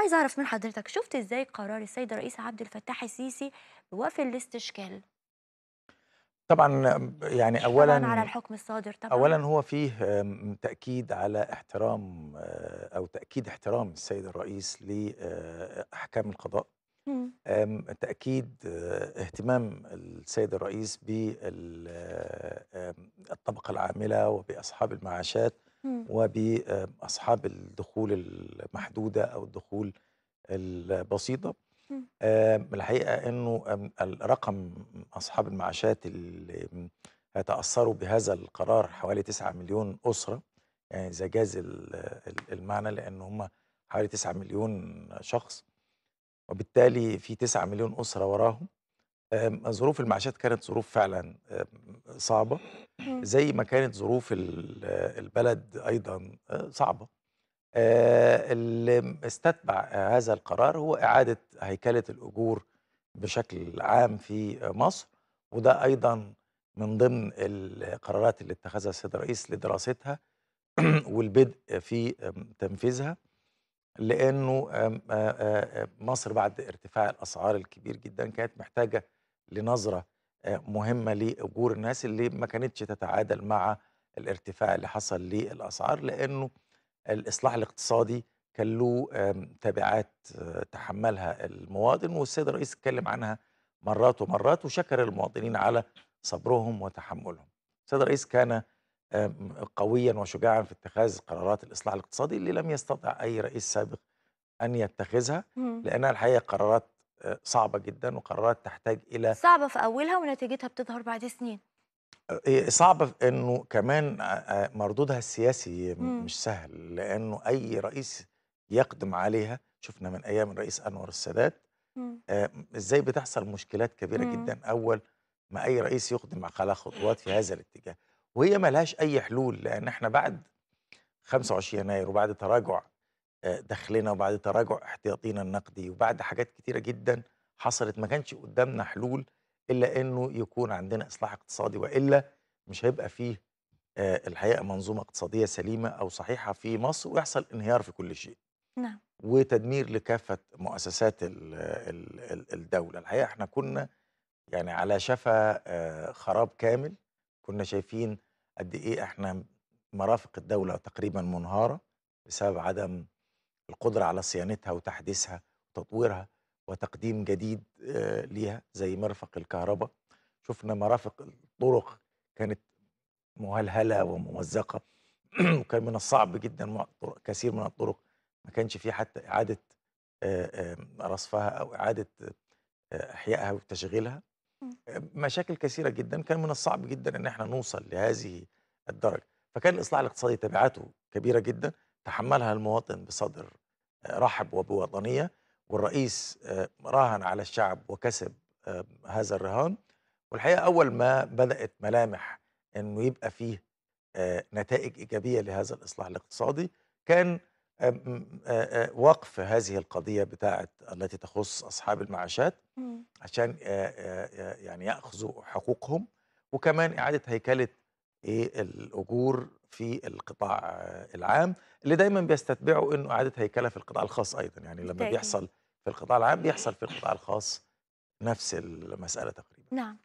عايز اعرف من حضرتك شفت ازاي قرار السيد الرئيس عبد الفتاح السيسي بوقف الاستشكال طبعا يعني اولا طبعا على الحكم الصادر طبعا اولا هو فيه تاكيد على احترام آه، او تاكيد احترام السيد الرئيس لاحكام القضاء تاكيد آه، اهتمام السيد الرئيس بالطبقه آه، العامله وباصحاب المعاشات وبأصحاب الدخول المحدودة أو الدخول البسيطة الحقيقة أنه رقم أصحاب المعاشات اللي هيتأثروا بهذا القرار حوالي 9 مليون أسرة يعني إذا جاز المعنى لأن هم حوالي 9 مليون شخص وبالتالي في 9 مليون أسرة وراهم ظروف المعاشات كانت ظروف فعلا صعبة زي ما كانت ظروف آه، البلد ايضا آه، صعبه آه، اللي استتبع هذا القرار هو اعاده هيكله الاجور بشكل عام في مصر وده ايضا من ضمن القرارات اللي اتخذها السيد الرئيس لدراستها والبدء في تنفيذها لانه مصر بعد ارتفاع الاسعار الكبير جدا كانت محتاجه لنظره آه، مهمة لأجور الناس اللي ما كانتش تتعادل مع الارتفاع اللي حصل للأسعار لأنه الإصلاح الاقتصادي كان له تبعات آه، تحملها المواطن والسيد الرئيس اتكلم عنها مرات ومرات وشكر المواطنين على صبرهم وتحملهم السيد الرئيس كان قويا وشجاعا في اتخاذ قرارات الإصلاح الاقتصادي اللي لم يستطع أي رئيس سابق أن يتخذها لأنها الحقيقة قرارات آه، صعبه جدا وقرارات تحتاج الى صعبه في اولها ونتيجتها بتظهر بعد سنين آه، إيه، صعبه انه كمان آه، مردودها السياسي مش سهل لانه اي رئيس يقدم عليها شفنا من ايام الرئيس انور السادات ازاي بتحصل مشكلات كبيره جدا اول ما اي رئيس يقدم على خطوات في هذا الاتجاه وهي ملهاش اي حلول لان احنا بعد 25 يناير وبعد تراجع آه، دخلنا وبعد تراجع احتياطينا النقدي وبعد حاجات كتيرة جدا حصلت ما كانش قدامنا حلول إلا أنه يكون عندنا إصلاح اقتصادي وإلا مش هيبقى فيه آه، الحقيقة منظومة اقتصادية سليمة أو صحيحة في مصر ويحصل انهيار في كل شيء نعم وتدمير لكافة مؤسسات الدولة الحقيقة احنا كنا يعني على شفا آه، خراب كامل كنا شايفين قد ايه احنا مرافق الدولة تقريبا منهارة بسبب عدم القدرة على صيانتها وتحديثها وتطويرها وتقديم جديد آه، ليها زي مرفق الكهرباء شفنا مرافق الطرق كانت مهلهلة وممزقة وكان من الصعب جدا كثير من الطرق ما كانش فيه حتى إعادة آه، آه، رصفها أو إعادة إحيائها وتشغيلها مشاكل كثيرة جدا كان من الصعب جدا أن احنا نوصل لهذه الدرجة فكان الإصلاح الاقتصادي تبعاته كبيرة جدا تحملها المواطن بصدر رحب وبوطنية والرئيس آه، راهن على الشعب وكسب آه، هذا الرهان والحقيقة أول ما بدأت ملامح أنه يبقى فيه آه، نتائج إيجابية لهذا الإصلاح الاقتصادي كان وقف هذه القضية بتاعة التي تخص أصحاب المعاشات عشان يعني يأخذوا حقوقهم وكمان إعادة هيكلة الأجور في القطاع العام اللي دايما بيستتبعوا انه اعاده هيكله في القطاع الخاص ايضا يعني لما بيحصل في القطاع العام بيحصل في القطاع الخاص نفس المساله تقريبا نعم